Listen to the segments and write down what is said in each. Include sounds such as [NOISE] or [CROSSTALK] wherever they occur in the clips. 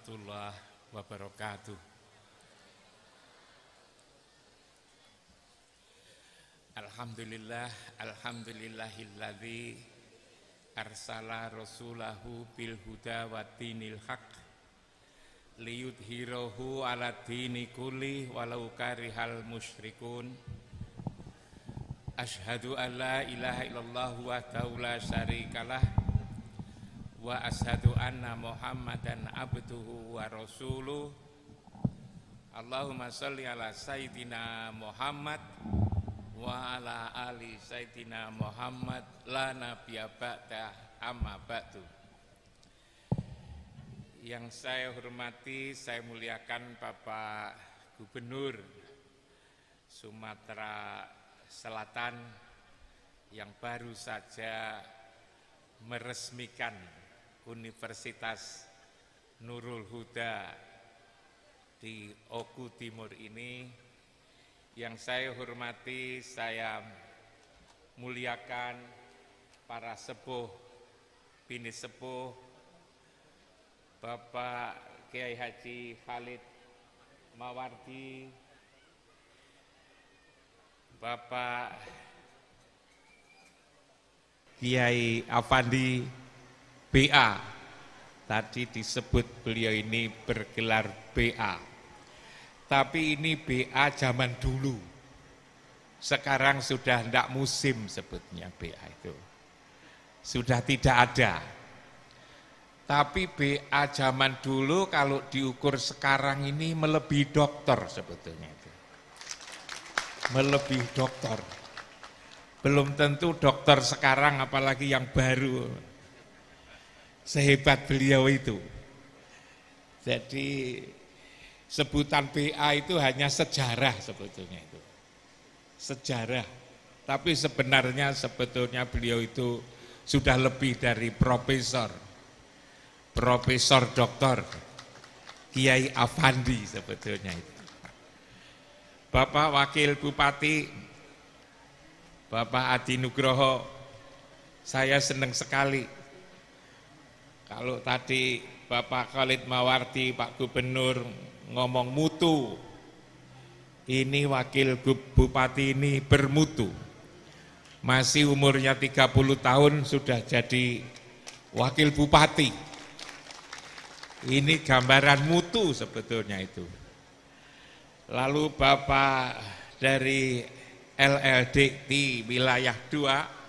warahmatullah wabarakatuh Alhamdulillah Alhamdulillahilladzi Arsala rasulahu bil huda wa dinil haq liyudhirahu ala dini kulli walau karihal musyrikun Ashhadu an la ilaha illallah wa la syarikalah wa asyhadu anna Muhammadan abduhu wa rasuluh Allahumma salli ala sayyidina Muhammad wa ala ali sayyidina Muhammad la nabiyya ba'da amma ba'du yang saya hormati, saya muliakan Bapak Gubernur Sumatera Selatan yang baru saja meresmikan Universitas Nurul Huda di Oku Timur ini yang saya hormati, saya muliakan para sepuh, bini sepuh, Bapak Kiai Haji Khalid Mawardi, Bapak Kiai Afandi, BA. Tadi disebut beliau ini bergelar BA. Tapi ini BA zaman dulu. Sekarang sudah tidak musim sebutnya BA itu. Sudah tidak ada. Tapi BA zaman dulu kalau diukur sekarang ini melebihi dokter sebetulnya itu. Melebihi dokter belum tentu dokter sekarang apalagi yang baru sehebat beliau itu. Jadi sebutan PA itu hanya sejarah sebetulnya itu. Sejarah. Tapi sebenarnya sebetulnya beliau itu sudah lebih dari profesor. Profesor doktor Kiai Afandi sebetulnya itu. Bapak Wakil Bupati Bapak Adi Nugroho, saya senang sekali kalau tadi Bapak Khalid Mawardi, Pak Gubernur ngomong mutu, ini wakil bupati ini bermutu. Masih umurnya 30 tahun sudah jadi wakil bupati. Ini gambaran mutu sebetulnya itu. Lalu Bapak dari LLDT wilayah 2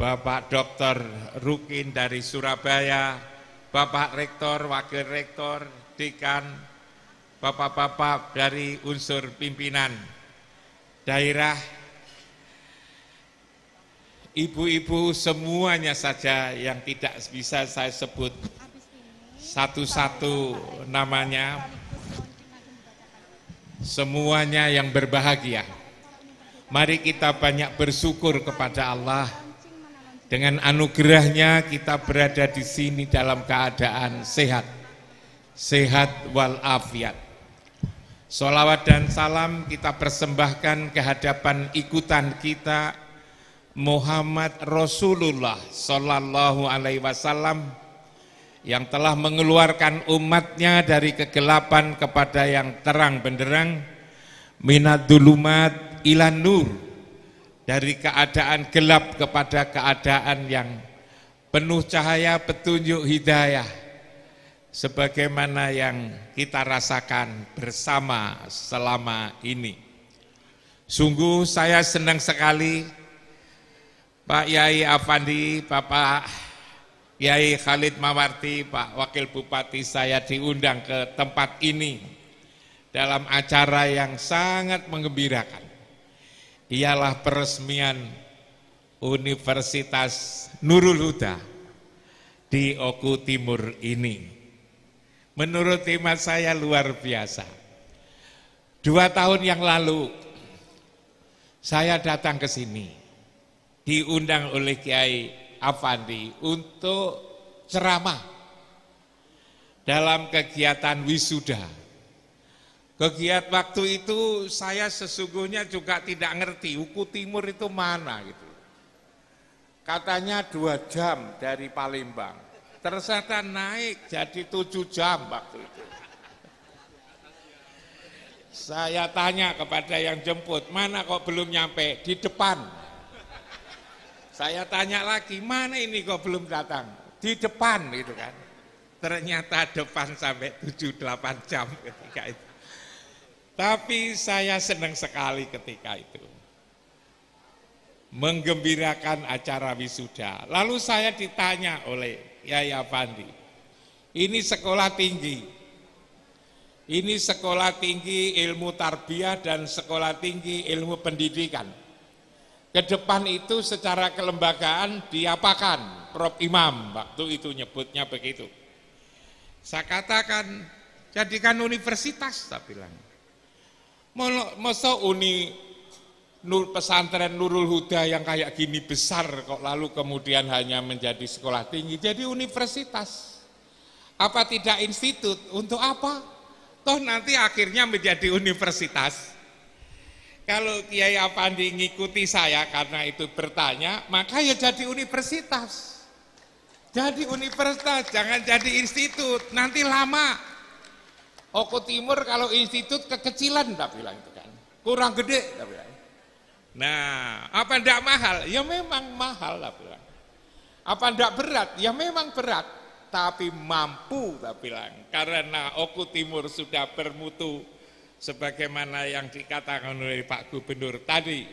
Bapak Dr. Rukin dari Surabaya, Bapak Rektor, Wakil Rektor, Dekan, Bapak-Bapak dari unsur pimpinan daerah, ibu-ibu semuanya saja yang tidak bisa saya sebut satu-satu namanya, semuanya yang berbahagia. Mari kita banyak bersyukur kepada Allah dengan anugerahnya kita berada di sini dalam keadaan sehat. Sehat walafiat. Salawat dan salam kita persembahkan ke hadapan ikutan kita Muhammad Rasulullah Sallallahu Alaihi Wasallam yang telah mengeluarkan umatnya dari kegelapan kepada yang terang benderang minat dulumat ilan nur dari keadaan gelap kepada keadaan yang penuh cahaya petunjuk hidayah sebagaimana yang kita rasakan bersama selama ini. Sungguh saya senang sekali Pak Yai Afandi, Bapak Yai Khalid Mawarti, Pak Wakil Bupati saya diundang ke tempat ini dalam acara yang sangat mengembirakan ialah peresmian Universitas Nurul Huda di Oku Timur ini. Menurut hemat saya luar biasa. Dua tahun yang lalu saya datang ke sini diundang oleh Kiai Afandi untuk ceramah dalam kegiatan wisuda Kegiat waktu itu saya sesungguhnya juga tidak ngerti Uku Timur itu mana gitu. Katanya dua jam dari Palembang. Ternyata naik jadi tujuh jam waktu itu. Saya tanya kepada yang jemput, mana kok belum nyampe? Di depan. Saya tanya lagi, mana ini kok belum datang? Di depan gitu kan. Ternyata depan sampai tujuh delapan jam ketika itu. Tapi saya senang sekali ketika itu. Menggembirakan acara wisuda. Lalu saya ditanya oleh Yaya Pandi, ini sekolah tinggi. Ini sekolah tinggi ilmu tarbiyah dan sekolah tinggi ilmu pendidikan. Ke depan itu secara kelembagaan diapakan Prof. Imam waktu itu nyebutnya begitu. Saya katakan jadikan universitas, saya bilang Masa uni nur pesantren Nurul Huda yang kayak gini besar kok lalu kemudian hanya menjadi sekolah tinggi jadi universitas apa tidak institut untuk apa toh nanti akhirnya menjadi universitas kalau Kiai Apandi ngikuti saya karena itu bertanya maka ya jadi universitas jadi universitas jangan jadi institut nanti lama Oko Timur kalau institut kekecilan tak bilang itu kan. Kurang gede tak bilang. Nah, apa tidak mahal? Ya memang mahal tak bilang. Apa tidak berat? Ya memang berat, tapi mampu tak bilang. Karena Oko Timur sudah bermutu sebagaimana yang dikatakan oleh Pak Gubernur tadi.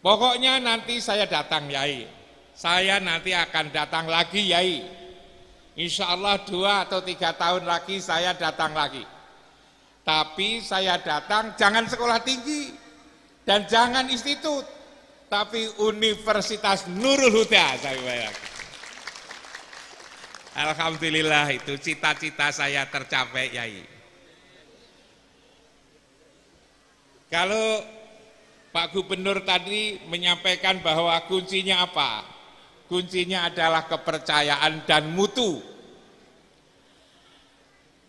Pokoknya nanti saya datang Yai. Saya nanti akan datang lagi Yai Insya Allah dua atau tiga tahun lagi saya datang lagi. Tapi saya datang jangan sekolah tinggi dan jangan institut, tapi Universitas Nurul Huda saya bayar. Alhamdulillah itu cita-cita saya tercapai Yai. Kalau Pak Gubernur tadi menyampaikan bahwa kuncinya apa? Kuncinya adalah kepercayaan dan mutu.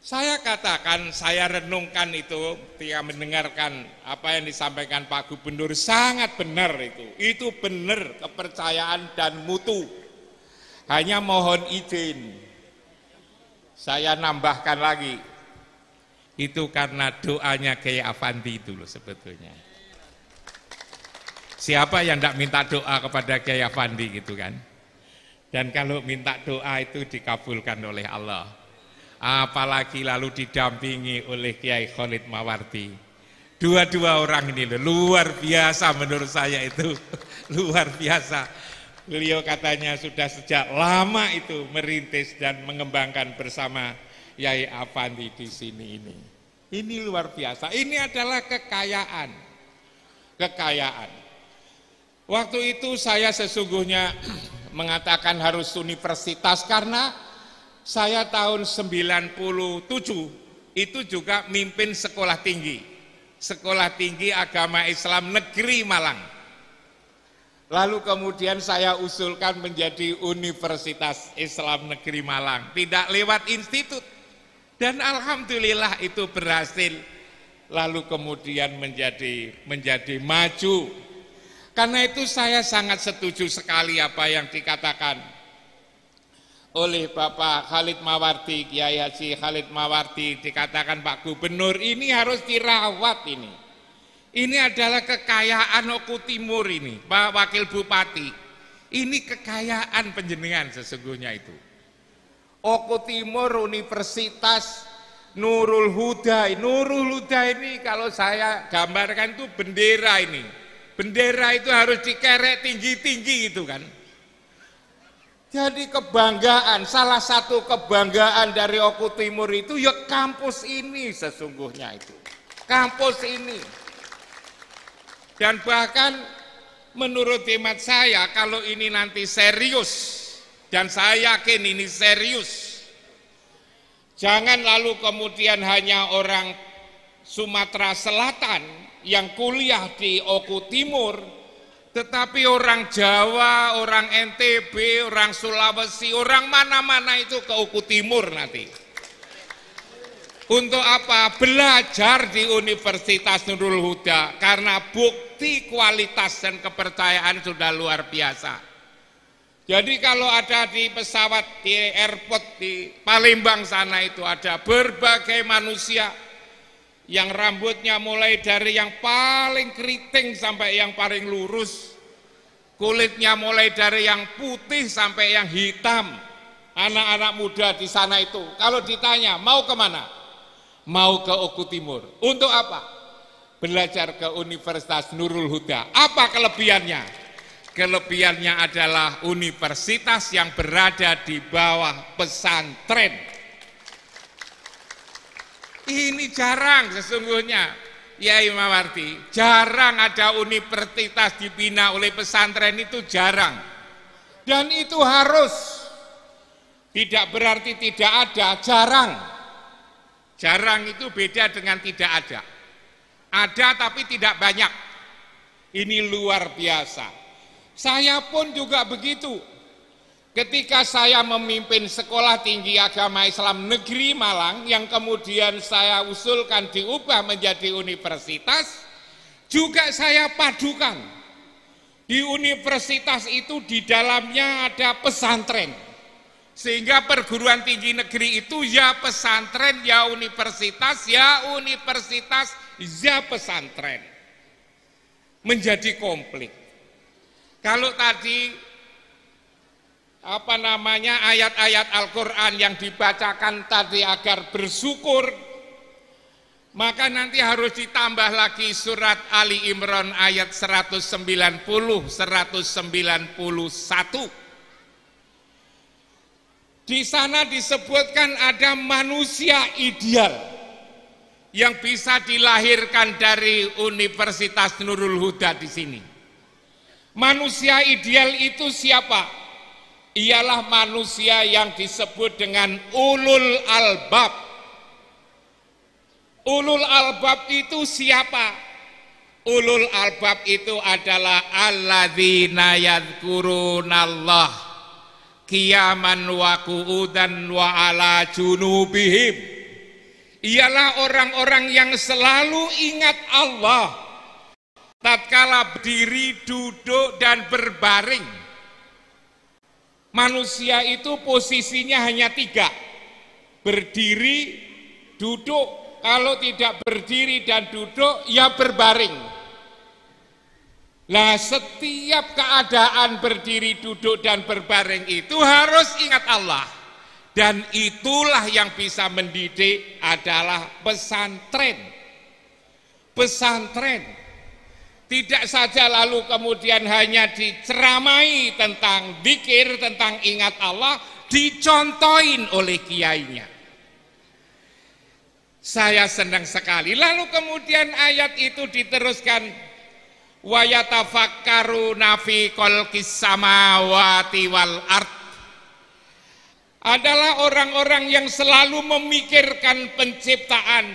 Saya katakan, saya renungkan itu ketika mendengarkan apa yang disampaikan Pak Gubernur, sangat benar itu. Itu benar kepercayaan dan mutu. Hanya mohon izin, saya nambahkan lagi, itu karena doanya Kiai Avanti itu loh sebetulnya. Siapa yang tidak minta doa kepada Kiai Avanti gitu kan? Dan kalau minta doa itu dikabulkan oleh Allah. Apalagi lalu didampingi oleh Kiai Khalid Mawardi. Dua-dua orang ini luar biasa menurut saya itu. [LAUGHS] luar biasa. Beliau katanya sudah sejak lama itu merintis dan mengembangkan bersama Yai Afandi di sini ini. Ini luar biasa. Ini adalah kekayaan. Kekayaan. Waktu itu saya sesungguhnya [CLEARS THROAT] mengatakan harus universitas karena saya tahun 97 itu juga mimpin sekolah tinggi. Sekolah tinggi agama Islam negeri Malang. Lalu kemudian saya usulkan menjadi Universitas Islam Negeri Malang, tidak lewat institut. Dan alhamdulillah itu berhasil. Lalu kemudian menjadi menjadi maju karena itu saya sangat setuju sekali apa yang dikatakan oleh Bapak Khalid Mawardi, Kiai Haji Khalid Mawardi dikatakan Pak Gubernur ini harus dirawat ini. Ini adalah kekayaan Oku Timur ini, Pak Wakil Bupati. Ini kekayaan penjenengan sesungguhnya itu. Oku Timur Universitas Nurul Huda. Nurul Huda ini kalau saya gambarkan itu bendera ini Bendera itu harus dikerek tinggi-tinggi gitu kan. Jadi kebanggaan, salah satu kebanggaan dari Oku Timur itu ya kampus ini sesungguhnya itu. Kampus ini. Dan bahkan menurut hemat saya kalau ini nanti serius dan saya yakin ini serius. Jangan lalu kemudian hanya orang Sumatera Selatan yang kuliah di Oku Timur, tetapi orang Jawa, orang NTB, orang Sulawesi, orang mana-mana itu ke Oku Timur nanti. Untuk apa? Belajar di Universitas Nurul Huda karena bukti kualitas dan kepercayaan sudah luar biasa. Jadi kalau ada di pesawat di airport di Palembang sana itu ada berbagai manusia yang rambutnya mulai dari yang paling keriting sampai yang paling lurus, kulitnya mulai dari yang putih sampai yang hitam. Anak-anak muda di sana itu, kalau ditanya mau kemana? Mau ke Oku Timur. Untuk apa? Belajar ke Universitas Nurul Huda. Apa kelebihannya? Kelebihannya adalah universitas yang berada di bawah pesantren ini jarang sesungguhnya. Ya Imam Imawarti, jarang ada universitas dibina oleh pesantren itu jarang. Dan itu harus. Tidak berarti tidak ada, jarang. Jarang itu beda dengan tidak ada. Ada tapi tidak banyak. Ini luar biasa. Saya pun juga begitu. Ketika saya memimpin Sekolah Tinggi Agama Islam Negeri Malang yang kemudian saya usulkan diubah menjadi universitas, juga saya padukan. Di universitas itu di dalamnya ada pesantren. Sehingga perguruan tinggi negeri itu ya pesantren, ya universitas, ya universitas, ya pesantren. Menjadi komplit. Kalau tadi apa namanya ayat-ayat Al-Quran yang dibacakan tadi agar bersyukur maka nanti harus ditambah lagi surat Ali Imran ayat 190 191 di sana disebutkan ada manusia ideal yang bisa dilahirkan dari Universitas Nurul Huda di sini. Manusia ideal itu siapa? ialah manusia yang disebut dengan ulul albab. Ulul albab itu siapa? Ulul albab itu adalah alladzina yadhkurunallah qiyaman wa qu'udan wa ala junubihim. Ialah orang-orang yang selalu ingat Allah tatkala berdiri, duduk dan berbaring Manusia itu posisinya hanya tiga, berdiri, duduk, kalau tidak berdiri dan duduk, ya berbaring. Nah setiap keadaan berdiri, duduk, dan berbaring itu harus ingat Allah. Dan itulah yang bisa mendidik adalah pesantren. Pesantren tidak saja lalu kemudian hanya diceramai tentang dikir, tentang ingat Allah, dicontohin oleh kiainya. Saya senang sekali. Lalu kemudian ayat itu diteruskan nafi samawati wal art adalah orang-orang yang selalu memikirkan penciptaan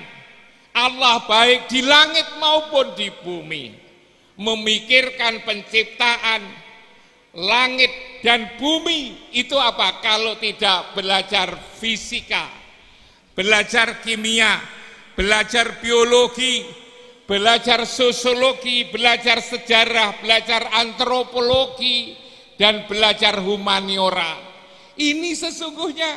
Allah baik di langit maupun di bumi memikirkan penciptaan langit dan bumi itu apa kalau tidak belajar fisika, belajar kimia, belajar biologi, belajar sosiologi, belajar sejarah, belajar antropologi dan belajar humaniora. Ini sesungguhnya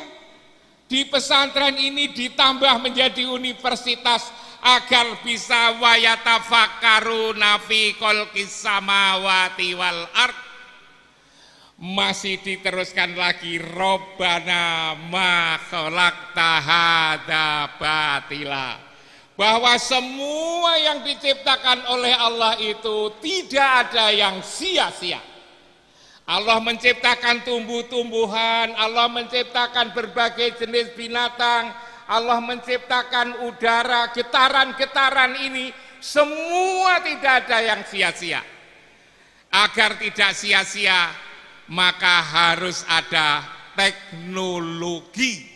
di pesantren ini ditambah menjadi universitas agar bisa wayatafakaru nafi kolkis samawati wal ard masih diteruskan lagi Robbana ma tahada batila bahwa semua yang diciptakan oleh Allah itu tidak ada yang sia-sia Allah menciptakan tumbuh-tumbuhan, Allah menciptakan berbagai jenis binatang, Allah menciptakan udara, getaran-getaran ini, semua tidak ada yang sia-sia. Agar tidak sia-sia, maka harus ada teknologi.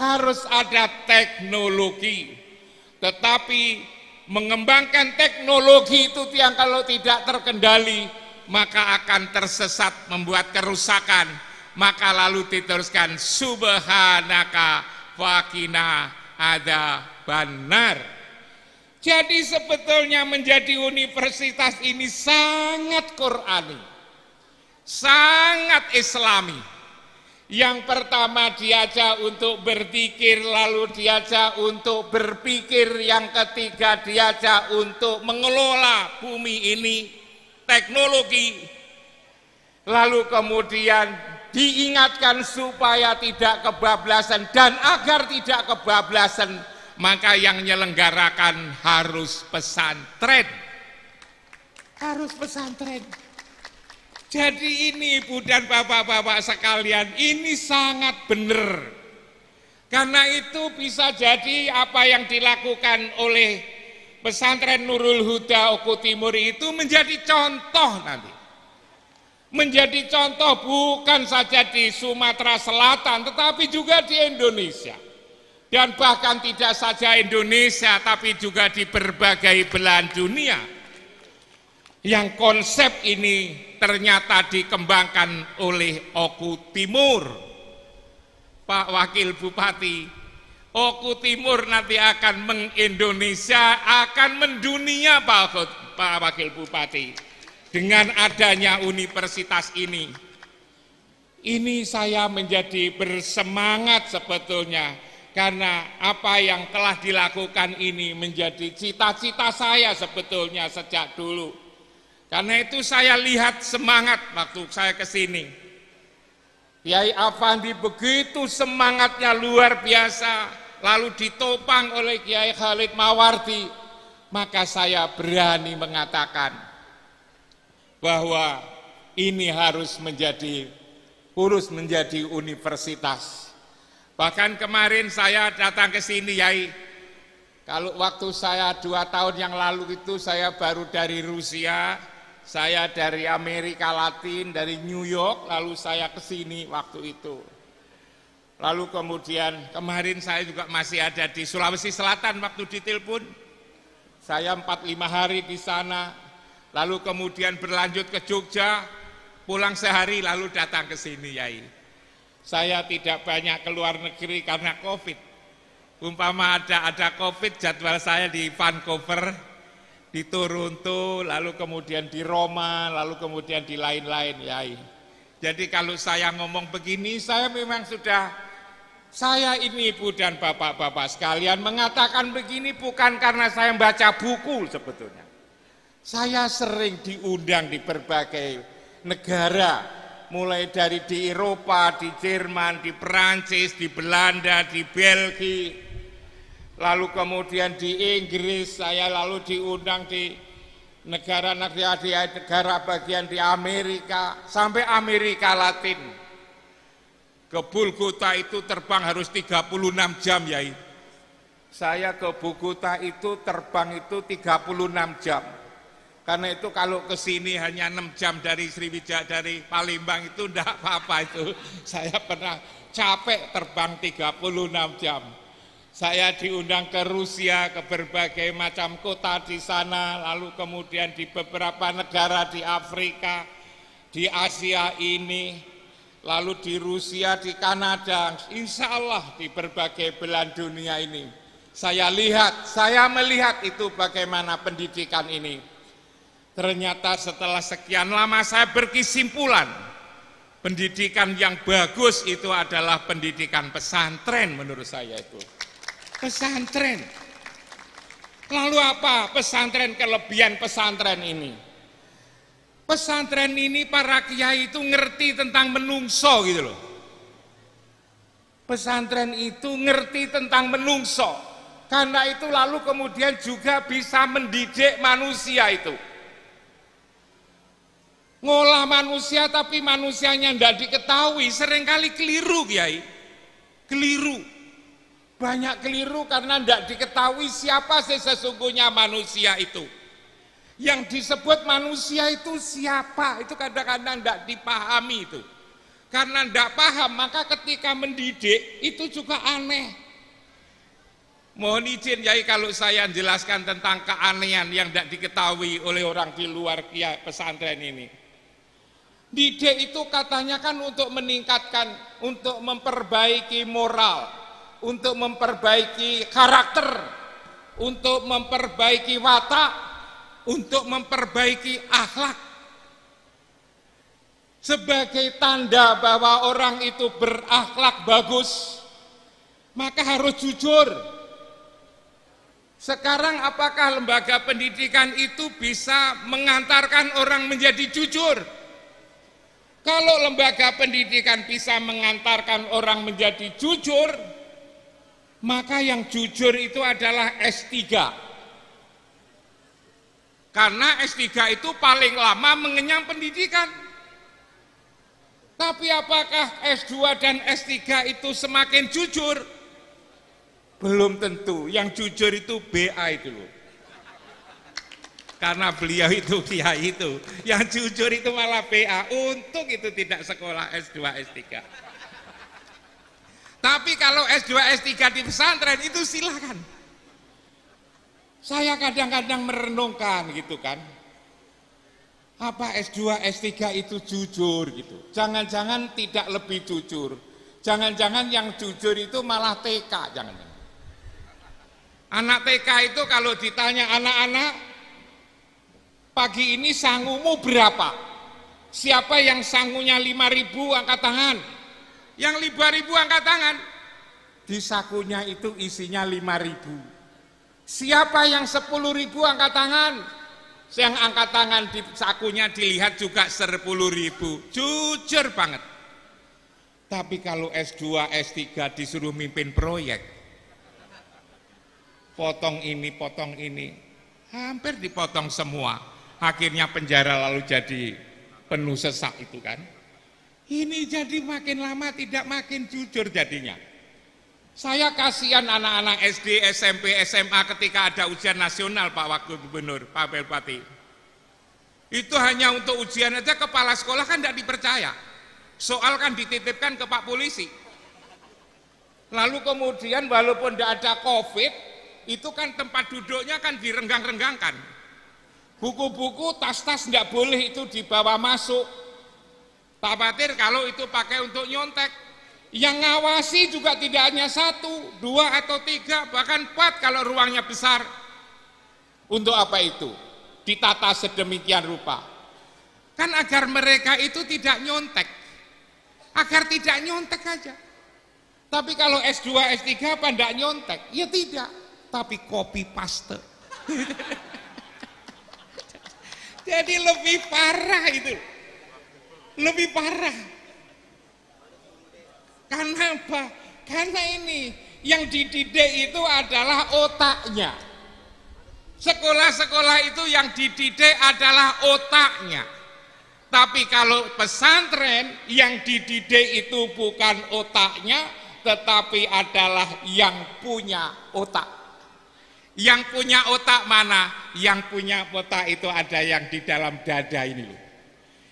Harus ada teknologi. Tetapi mengembangkan teknologi itu yang kalau tidak terkendali, maka akan tersesat membuat kerusakan. Maka lalu diteruskan, subhanaka wakina ada banar. Jadi sebetulnya menjadi universitas ini sangat Qurani, sangat Islami. Yang pertama diajak untuk berpikir, lalu diajak untuk berpikir, yang ketiga diajak untuk mengelola bumi ini, teknologi, lalu kemudian diingatkan supaya tidak kebablasan dan agar tidak kebablasan maka yang menyelenggarakan harus pesantren harus pesantren jadi ini ibu dan bapak-bapak sekalian ini sangat benar karena itu bisa jadi apa yang dilakukan oleh pesantren Nurul Huda Oku Timur itu menjadi contoh nanti menjadi contoh bukan saja di Sumatera Selatan tetapi juga di Indonesia. Dan bahkan tidak saja Indonesia tapi juga di berbagai belahan dunia. Yang konsep ini ternyata dikembangkan oleh Oku Timur. Pak Wakil Bupati, Oku Timur nanti akan mengindonesia, akan mendunia Pak, Pak Wakil Bupati dengan adanya universitas ini, ini saya menjadi bersemangat sebetulnya karena apa yang telah dilakukan ini menjadi cita-cita saya sebetulnya sejak dulu. Karena itu saya lihat semangat waktu saya ke sini. Kiai Afandi begitu semangatnya luar biasa, lalu ditopang oleh Kiai Khalid Mawardi, maka saya berani mengatakan bahwa ini harus menjadi urus menjadi universitas. Bahkan kemarin saya datang ke sini, Yai. Kalau waktu saya dua tahun yang lalu itu saya baru dari Rusia, saya dari Amerika Latin, dari New York, lalu saya ke sini waktu itu. Lalu kemudian kemarin saya juga masih ada di Sulawesi Selatan waktu detail pun Saya 4-5 hari di sana, lalu kemudian berlanjut ke Jogja, pulang sehari lalu datang ke sini Yai. Saya tidak banyak keluar negeri karena Covid. Umpama ada ada Covid jadwal saya di Vancouver, di Toronto, lalu kemudian di Roma, lalu kemudian di lain-lain Yai. Jadi kalau saya ngomong begini, saya memang sudah saya ini ibu dan bapak-bapak sekalian mengatakan begini bukan karena saya baca buku sebetulnya. Saya sering diundang di berbagai negara, mulai dari di Eropa, di Jerman, di Perancis, di Belanda, di Belgia, lalu kemudian di Inggris, saya lalu diundang di negara-negara bagian di Amerika, sampai Amerika Latin. Ke Bulgota itu terbang harus 36 jam ya. Saya ke Bulgota itu terbang itu 36 jam karena itu kalau ke sini hanya 6 jam dari Sriwijaya dari Palembang itu enggak apa-apa itu. [LAUGHS] Saya pernah capek terbang 36 jam. Saya diundang ke Rusia, ke berbagai macam kota di sana, lalu kemudian di beberapa negara di Afrika, di Asia ini, lalu di Rusia, di Kanada, insya Allah di berbagai belahan dunia ini. Saya lihat, saya melihat itu bagaimana pendidikan ini Ternyata setelah sekian lama saya berkesimpulan, pendidikan yang bagus itu adalah pendidikan pesantren menurut saya itu. Pesantren. Lalu apa pesantren kelebihan pesantren ini? Pesantren ini para kiai itu ngerti tentang menungso gitu loh. Pesantren itu ngerti tentang menungso. Karena itu lalu kemudian juga bisa mendidik manusia itu. Ngolah manusia tapi manusianya tidak diketahui, seringkali keliru Kiai. Keliru. Banyak keliru karena tidak diketahui siapa sih sesungguhnya manusia itu. Yang disebut manusia itu siapa? Itu kadang-kadang tidak -kadang dipahami itu. Karena tidak paham, maka ketika mendidik itu juga aneh. Mohon izin Yai kalau saya jelaskan tentang keanehan yang tidak diketahui oleh orang di luar pesantren ini. Didik itu katanya kan untuk meningkatkan, untuk memperbaiki moral, untuk memperbaiki karakter, untuk memperbaiki watak, untuk memperbaiki akhlak. Sebagai tanda bahwa orang itu berakhlak bagus, maka harus jujur. Sekarang apakah lembaga pendidikan itu bisa mengantarkan orang menjadi jujur? Kalau lembaga pendidikan bisa mengantarkan orang menjadi jujur, maka yang jujur itu adalah S3. Karena S3 itu paling lama mengenyam pendidikan. Tapi apakah S2 dan S3 itu semakin jujur? Belum tentu. Yang jujur itu BA itu loh karena beliau itu kiai itu yang jujur itu malah PA untuk itu tidak sekolah S2 S3 tapi kalau S2 S3 di pesantren itu silakan saya kadang-kadang merenungkan gitu kan apa S2 S3 itu jujur gitu jangan-jangan tidak lebih jujur jangan-jangan yang jujur itu malah TK jangan jangan anak TK itu kalau ditanya anak-anak Pagi ini sangumu berapa? Siapa yang sangunya 5000 angkat tangan? Yang 5000 angkat tangan. Di sakunya itu isinya 5000. Siapa yang 10000 angkat tangan? Yang angkat tangan di sakunya dilihat juga 10000. Jujur banget. Tapi kalau S2, S3 disuruh mimpin proyek, potong ini, potong ini, hampir dipotong semua akhirnya penjara lalu jadi penuh sesak itu kan. Ini jadi makin lama tidak makin jujur jadinya. Saya kasihan anak-anak SD, SMP, SMA ketika ada ujian nasional Pak Wakil Gubernur, Pak Belpati. Itu hanya untuk ujian aja kepala sekolah kan tidak dipercaya. Soal kan dititipkan ke Pak Polisi. Lalu kemudian walaupun tidak ada COVID, itu kan tempat duduknya kan direnggang-renggangkan Buku-buku, tas-tas tidak boleh itu dibawa masuk. Tak khawatir kalau itu pakai untuk nyontek. Yang ngawasi juga tidak hanya satu, dua atau tiga, bahkan empat kalau ruangnya besar. Untuk apa itu? Ditata sedemikian rupa. Kan agar mereka itu tidak nyontek. Agar tidak nyontek aja. Tapi kalau S2, S3 apa tidak nyontek? Ya tidak. Tapi copy paste. [LAUGHS] Jadi lebih parah itu. Lebih parah. Karena apa? Karena ini yang dididik itu adalah otaknya. Sekolah-sekolah itu yang dididik adalah otaknya. Tapi kalau pesantren yang dididik itu bukan otaknya, tetapi adalah yang punya otak. Yang punya otak mana? Yang punya otak itu ada yang di dalam dada ini loh.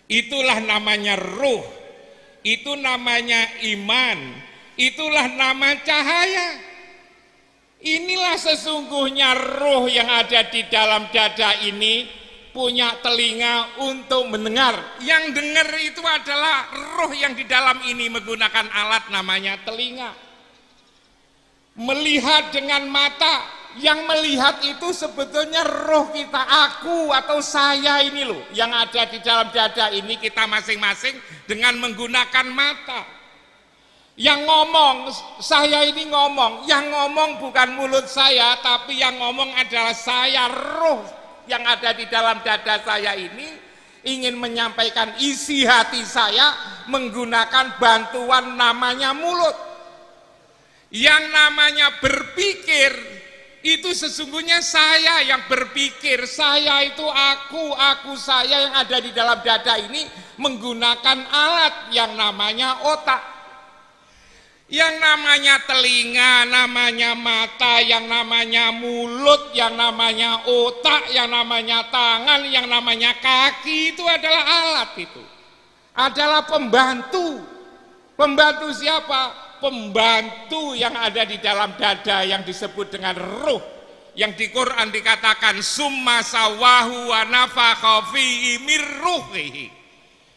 Itulah namanya ruh. Itu namanya iman. Itulah nama cahaya. Inilah sesungguhnya ruh yang ada di dalam dada ini punya telinga untuk mendengar. Yang dengar itu adalah ruh yang di dalam ini menggunakan alat namanya telinga. Melihat dengan mata, yang melihat itu sebetulnya roh kita aku atau saya ini loh yang ada di dalam dada ini kita masing-masing dengan menggunakan mata yang ngomong saya ini ngomong yang ngomong bukan mulut saya tapi yang ngomong adalah saya roh yang ada di dalam dada saya ini ingin menyampaikan isi hati saya menggunakan bantuan namanya mulut yang namanya berpikir itu sesungguhnya saya yang berpikir, saya itu aku, aku saya yang ada di dalam dada ini menggunakan alat yang namanya otak. Yang namanya telinga, namanya mata, yang namanya mulut, yang namanya otak, yang namanya tangan, yang namanya kaki itu adalah alat itu. Adalah pembantu. Pembantu siapa? pembantu yang ada di dalam dada yang disebut dengan ruh yang di Quran dikatakan summa sawahu wa nafakha fihi mirruhihi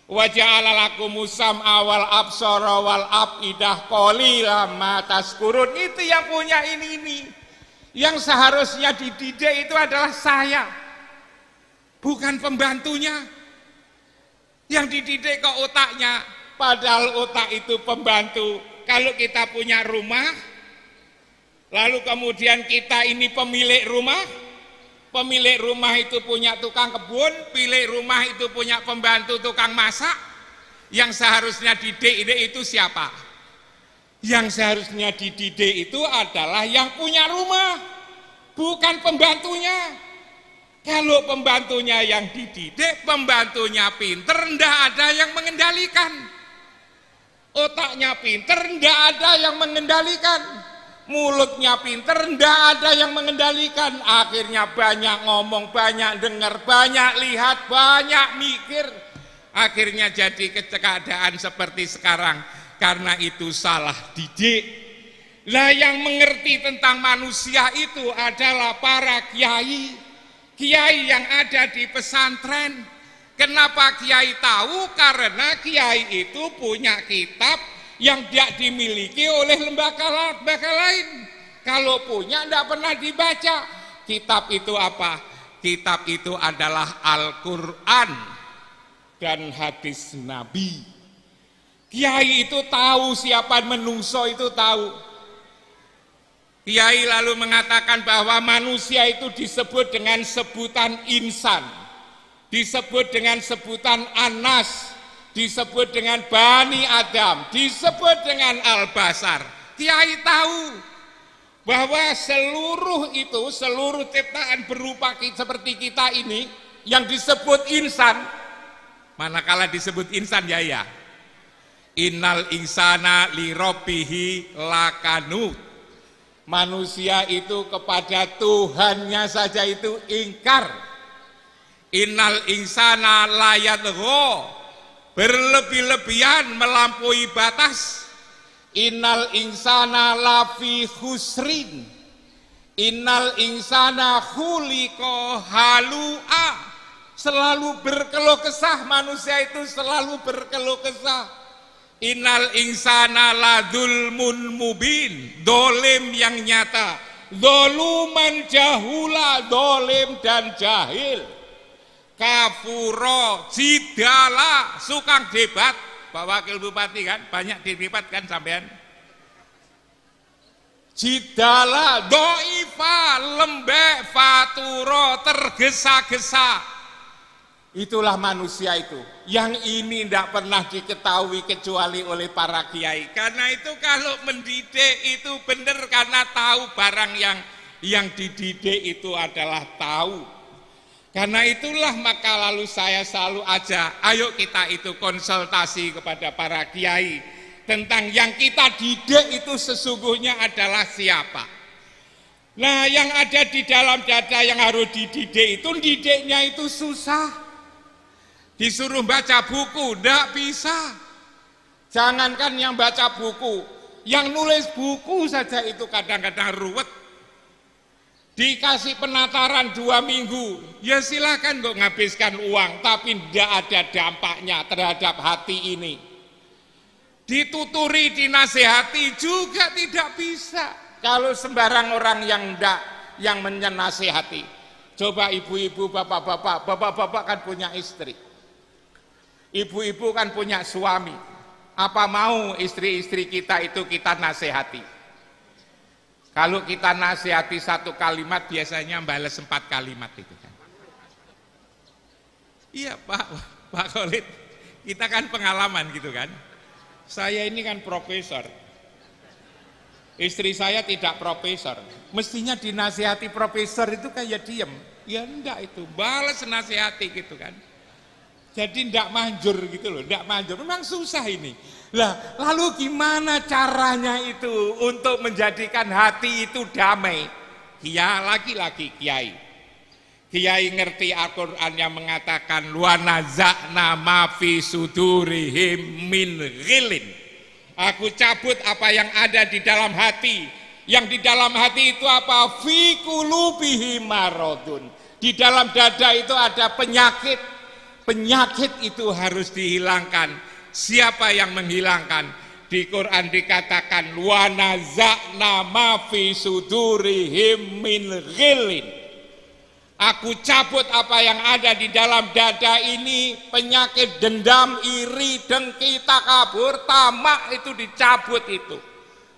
wa ja'ala lakum musam awal absara wal afidah qalila ma taskurun itu yang punya ini ini yang seharusnya dididik itu adalah saya bukan pembantunya yang dididik ke otaknya padahal otak itu pembantu kalau kita punya rumah, lalu kemudian kita ini pemilik rumah, pemilik rumah itu punya tukang kebun, pemilik rumah itu punya pembantu tukang masak, yang seharusnya dididik itu siapa? Yang seharusnya dididik itu adalah yang punya rumah, bukan pembantunya. Kalau pembantunya yang dididik, pembantunya pinter, ndak ada yang mengendalikan otaknya pinter tidak ada yang mengendalikan mulutnya pinter tidak ada yang mengendalikan akhirnya banyak ngomong banyak dengar banyak lihat banyak mikir akhirnya jadi keadaan seperti sekarang karena itu salah didik lah yang mengerti tentang manusia itu adalah para kiai kiai yang ada di pesantren Kenapa kiai tahu? Karena kiai itu punya kitab yang tidak dimiliki oleh lembaga-lembaga lain. Kalau punya tidak pernah dibaca. Kitab itu apa? Kitab itu adalah Al-Quran dan hadis Nabi. Kiai itu tahu siapa menungso itu tahu. Kiai lalu mengatakan bahwa manusia itu disebut dengan sebutan insan disebut dengan sebutan Anas, disebut dengan Bani Adam, disebut dengan Al-Basar. Kiai tahu bahwa seluruh itu, seluruh ciptaan berupa seperti kita ini yang disebut insan, manakala disebut insan ya ya. Innal insana liropihi lakanut. Manusia itu kepada Tuhannya saja itu ingkar, Innal insana roh berlebih-lebihan melampaui batas. Innal insana lafi husrin. Innal insana huliko halua. Selalu berkeluh kesah manusia itu selalu berkeluh kesah. Innal insana mun mubin. Dolim yang nyata. Doluman jahula, dolim dan jahil. Kafuro, Jidala, Sukang Debat, Pak Wakil Bupati kan, banyak debat kan sampean. Jidala, doifa, lembek, faturo, tergesa-gesa. Itulah manusia itu. Yang ini tidak pernah diketahui kecuali oleh para kiai. Karena itu kalau mendidik itu benar karena tahu barang yang yang dididik itu adalah tahu karena itulah maka lalu saya selalu ajak, ayo kita itu konsultasi kepada para kiai tentang yang kita didik itu sesungguhnya adalah siapa. Nah yang ada di dalam data yang harus dididik itu didiknya itu susah. Disuruh baca buku, tidak bisa. Jangankan yang baca buku, yang nulis buku saja itu kadang-kadang ruwet Dikasih penataran dua minggu, ya silahkan untuk menghabiskan uang, tapi tidak ada dampaknya terhadap hati ini. Dituturi, dinasehati juga tidak bisa. Kalau sembarang orang yang tidak, yang menasehati. Coba ibu-ibu, bapak-bapak, bapak-bapak kan punya istri. Ibu-ibu kan punya suami. Apa mau istri-istri kita itu kita nasehati? Kalau kita nasihati satu kalimat biasanya balas empat kalimat itu kan. Iya Pak, Pak Khalid, kita kan pengalaman gitu kan. Saya ini kan profesor. Istri saya tidak profesor. Mestinya dinasihati profesor itu kan ya diem. Ya enggak itu, balas nasihati gitu kan. Jadi enggak manjur gitu loh, enggak manjur. Memang susah ini. Lah, lalu gimana caranya itu untuk menjadikan hati itu damai? Kia lagi-lagi kiai. Kiai ngerti Al-Qur'an yang mengatakan wa nazana ma fi sudurihim min ghilin. Aku cabut apa yang ada di dalam hati. Yang di dalam hati itu apa? Fi qulubihi maradun. Di dalam dada itu ada penyakit. Penyakit itu harus dihilangkan Siapa yang menghilangkan? Di Quran dikatakan wa fi sudurihim min ghillin. Aku cabut apa yang ada di dalam dada ini penyakit dendam, iri, dengki, takabur, tamak itu dicabut itu.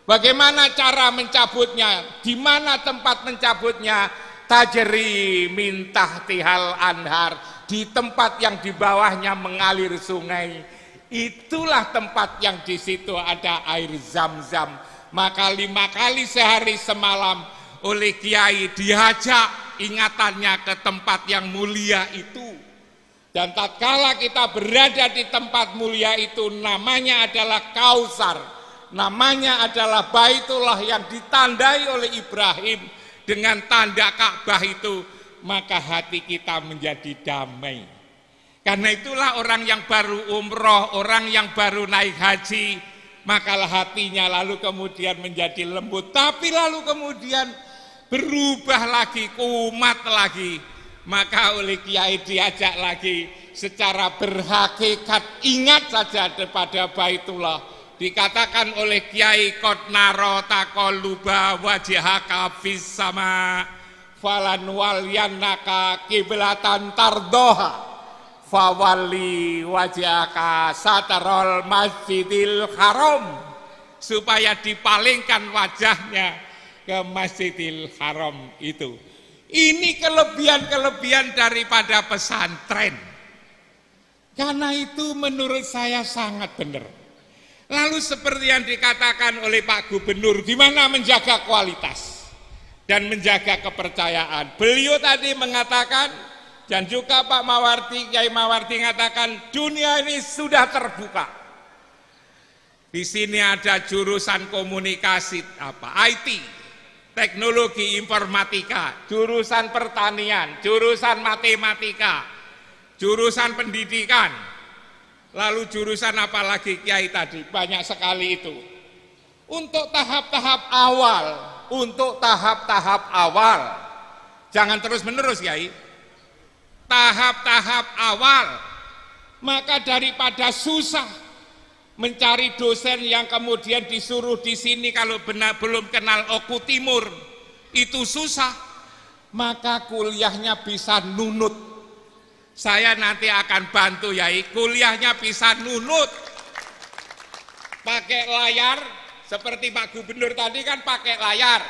Bagaimana cara mencabutnya? Di mana tempat mencabutnya? Tajri mintah tihal anhar di tempat yang di bawahnya mengalir sungai Itulah tempat yang di situ ada air zam-zam. Maka lima kali sehari semalam oleh kiai diajak ingatannya ke tempat yang mulia itu. Dan tatkala kita berada di tempat mulia itu namanya adalah Kausar. Namanya adalah Baitullah yang ditandai oleh Ibrahim dengan tanda Ka'bah itu maka hati kita menjadi damai. Karena itulah orang yang baru umroh, orang yang baru naik haji, maka hatinya lalu kemudian menjadi lembut. Tapi lalu kemudian berubah lagi, kumat lagi. Maka oleh kiai diajak lagi secara berhakikat ingat saja kepada Baitullah. Dikatakan oleh kiai Kotnaro takoluba wajihaka fis sama falan wal kiblatan tardoha fawali wajaka satarol masjidil haram supaya dipalingkan wajahnya ke masjidil haram itu ini kelebihan-kelebihan daripada pesantren karena itu menurut saya sangat benar lalu seperti yang dikatakan oleh Pak Gubernur gimana menjaga kualitas dan menjaga kepercayaan beliau tadi mengatakan dan juga Pak Mawarti, Kiai Mawarti mengatakan dunia ini sudah terbuka. Di sini ada jurusan komunikasi apa IT, teknologi informatika, jurusan pertanian, jurusan matematika, jurusan pendidikan, lalu jurusan apa lagi Kiai tadi banyak sekali itu. Untuk tahap-tahap awal, untuk tahap-tahap awal, jangan terus menerus Kiai tahap-tahap awal. Maka daripada susah mencari dosen yang kemudian disuruh di sini kalau benar belum kenal Oku Timur itu susah maka kuliahnya bisa nunut saya nanti akan bantu ya, kuliahnya bisa nunut pakai layar seperti Pak Gubernur tadi kan pakai layar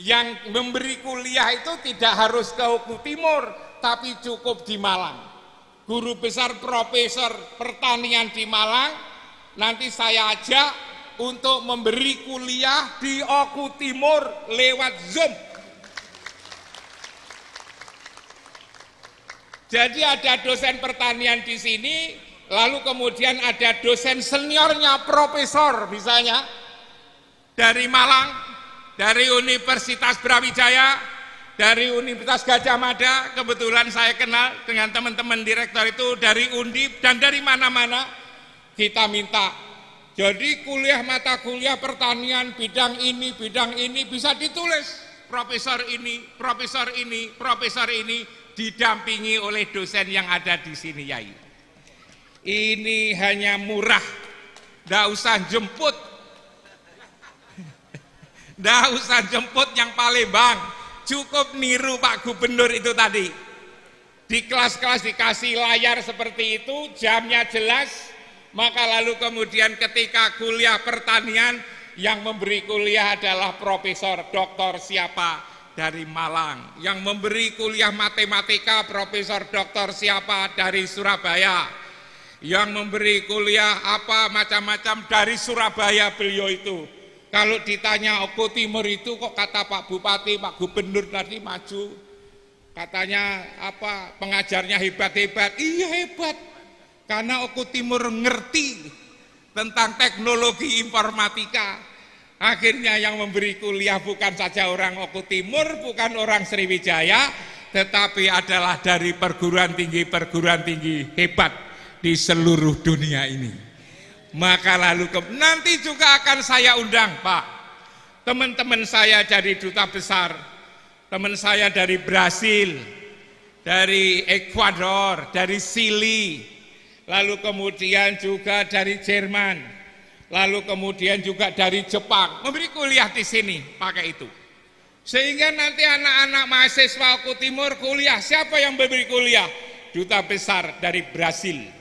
yang memberi kuliah itu tidak harus ke Oku Timur tapi cukup di Malang. Guru besar profesor pertanian di Malang, nanti saya ajak untuk memberi kuliah di Oku Timur lewat Zoom. Jadi ada dosen pertanian di sini, lalu kemudian ada dosen seniornya profesor misalnya dari Malang, dari Universitas Brawijaya, dari Universitas Gajah Mada, kebetulan saya kenal dengan teman-teman direktor itu dari Undip dan dari mana-mana kita minta. Jadi kuliah mata kuliah pertanian bidang ini, bidang ini bisa ditulis profesor ini, profesor ini, profesor ini didampingi oleh dosen yang ada di sini Yai. Ini hanya murah, tidak usah jemput, tidak usah jemput yang paling bang cukup niru Pak Gubernur itu tadi. Di kelas-kelas dikasih layar seperti itu, jamnya jelas, maka lalu kemudian ketika kuliah pertanian, yang memberi kuliah adalah Profesor Doktor siapa dari Malang, yang memberi kuliah matematika Profesor Doktor siapa dari Surabaya, yang memberi kuliah apa macam-macam dari Surabaya beliau itu kalau ditanya Oko Timur itu kok kata Pak Bupati, Pak Gubernur tadi maju, katanya apa pengajarnya hebat-hebat. Iya hebat, karena Oko Timur ngerti tentang teknologi informatika. Akhirnya yang memberi kuliah bukan saja orang Oko Timur, bukan orang Sriwijaya, tetapi adalah dari perguruan tinggi-perguruan tinggi hebat di seluruh dunia ini maka lalu ke, nanti juga akan saya undang Pak teman-teman saya dari duta besar teman saya dari Brasil dari Ekuador dari Sili lalu kemudian juga dari Jerman lalu kemudian juga dari Jepang memberi kuliah di sini pakai itu sehingga nanti anak-anak mahasiswa aku timur kuliah siapa yang memberi kuliah duta besar dari Brasil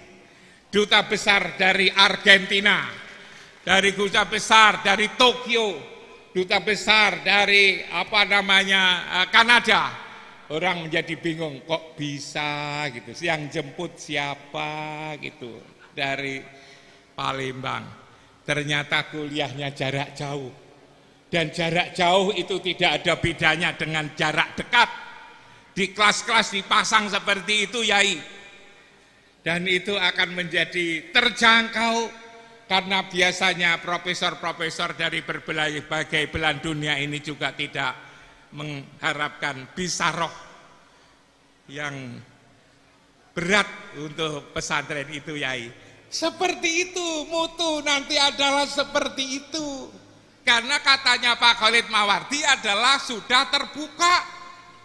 duta besar dari Argentina, dari duta besar dari Tokyo, duta besar dari apa namanya eh, Kanada. Orang menjadi bingung kok bisa gitu. Yang jemput siapa gitu dari Palembang. Ternyata kuliahnya jarak jauh. Dan jarak jauh itu tidak ada bedanya dengan jarak dekat. Di kelas-kelas dipasang seperti itu, Yai dan itu akan menjadi terjangkau karena biasanya profesor-profesor dari berbagai belahan dunia ini juga tidak mengharapkan bisa bisaroh yang berat untuk pesantren itu yai seperti itu mutu nanti adalah seperti itu karena katanya Pak Khalid Mawardi adalah sudah terbuka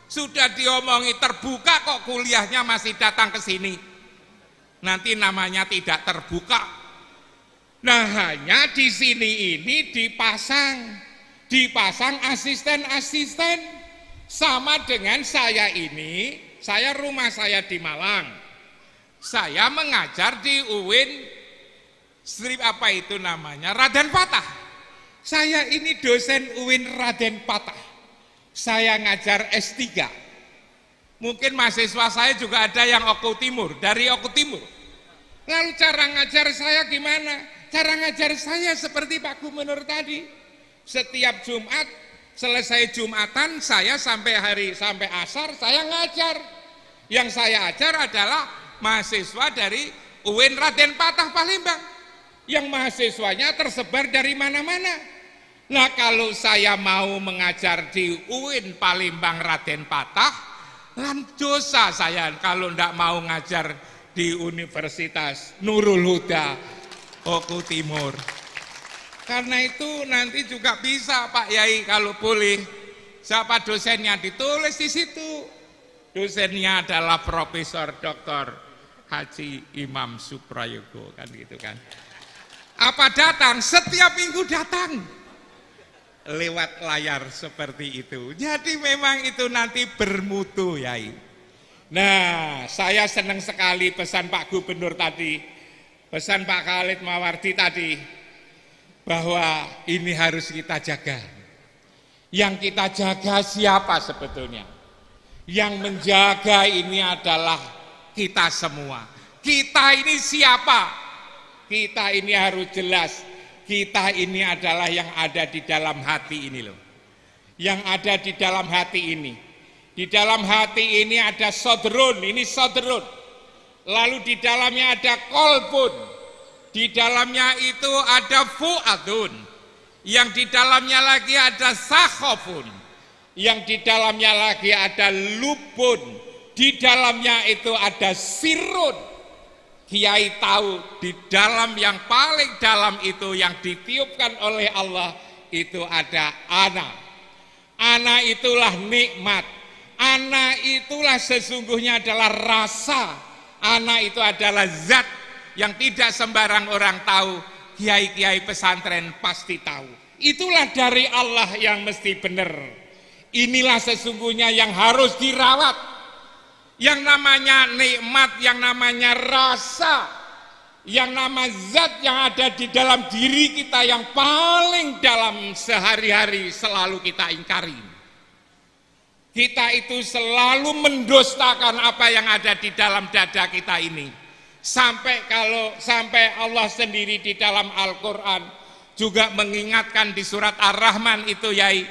sudah diomongi terbuka kok kuliahnya masih datang ke sini Nanti namanya tidak terbuka. Nah hanya di sini ini dipasang, dipasang asisten-asisten. Sama dengan saya ini, saya rumah saya di Malang. Saya mengajar di UIN strip apa itu namanya Raden Patah. Saya ini dosen UIN Raden Patah. Saya ngajar S3 Mungkin mahasiswa saya juga ada yang Oku Timur, dari Oku Timur. Lalu cara ngajar saya gimana? Cara ngajar saya seperti Pak Gubernur tadi. Setiap Jumat, selesai Jumatan, saya sampai hari sampai asar, saya ngajar. Yang saya ajar adalah mahasiswa dari UIN Raden Patah Palembang. Yang mahasiswanya tersebar dari mana-mana. Nah kalau saya mau mengajar di UIN Palembang Raden Patah, Lan dosa saya kalau ndak mau ngajar di Universitas Nurul Huda Oku Timur. Karena itu nanti juga bisa Pak Yai kalau boleh siapa dosennya ditulis di situ. Dosennya adalah Profesor Dr. Haji Imam Suprayogo kan gitu kan. Apa datang? Setiap minggu datang lewat layar seperti itu. Jadi memang itu nanti bermutu, ya. Nah, saya senang sekali pesan Pak Gubernur tadi, pesan Pak Khalid Mawardi tadi, bahwa ini harus kita jaga. Yang kita jaga siapa sebetulnya? Yang menjaga ini adalah kita semua. Kita ini siapa? Kita ini harus jelas kita ini adalah yang ada di dalam hati ini loh. Yang ada di dalam hati ini. Di dalam hati ini ada sodrun, ini sodrun. Lalu di dalamnya ada kolbun. Di dalamnya itu ada fuadun. Yang di dalamnya lagi ada sahofun. Yang di dalamnya lagi ada lubun. Di dalamnya itu ada sirun Kiai tahu di dalam yang paling dalam itu yang ditiupkan oleh Allah itu ada anak. Anak itulah nikmat. Anak itulah sesungguhnya adalah rasa. Anak itu adalah zat yang tidak sembarang orang tahu. Kiai-kiai pesantren pasti tahu. Itulah dari Allah yang mesti benar. Inilah sesungguhnya yang harus dirawat yang namanya nikmat, yang namanya rasa, yang nama zat yang ada di dalam diri kita yang paling dalam sehari-hari selalu kita ingkari. Kita itu selalu mendustakan apa yang ada di dalam dada kita ini. Sampai kalau sampai Allah sendiri di dalam Al-Qur'an juga mengingatkan di surat Ar-Rahman itu yai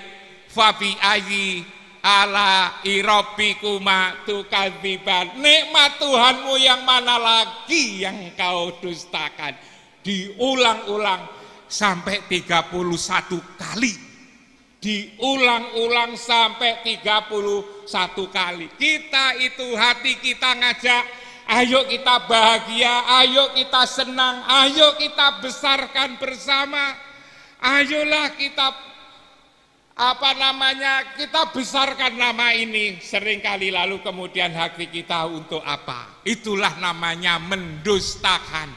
fabi ayi ala irobikuma tukadziban nikmat Tuhanmu yang mana lagi yang kau dustakan diulang-ulang sampai 31 kali diulang-ulang sampai 31 kali kita itu hati kita ngajak ayo kita bahagia ayo kita senang ayo kita besarkan bersama ayolah kita apa namanya kita besarkan nama ini seringkali lalu kemudian hati kita untuk apa itulah namanya mendustakan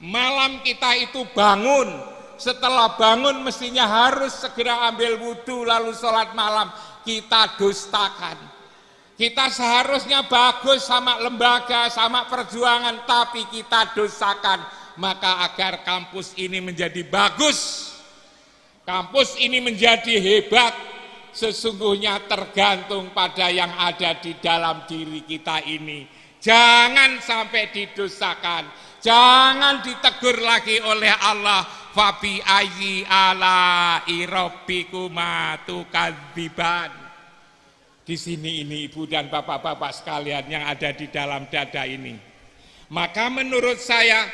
malam kita itu bangun setelah bangun mestinya harus segera ambil wudhu lalu sholat malam kita dustakan kita seharusnya bagus sama lembaga, sama perjuangan, tapi kita dustakan Maka agar kampus ini menjadi bagus, Kampus ini menjadi hebat sesungguhnya tergantung pada yang ada di dalam diri kita ini. Jangan sampai didosakan, jangan ditegur lagi oleh Allah. Fabi ayi ala irobikuma tukadziban. Di sini ini ibu dan bapak-bapak sekalian yang ada di dalam dada ini. Maka menurut saya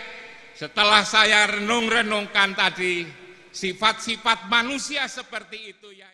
setelah saya renung-renungkan tadi sifat-sifat manusia seperti itu ya.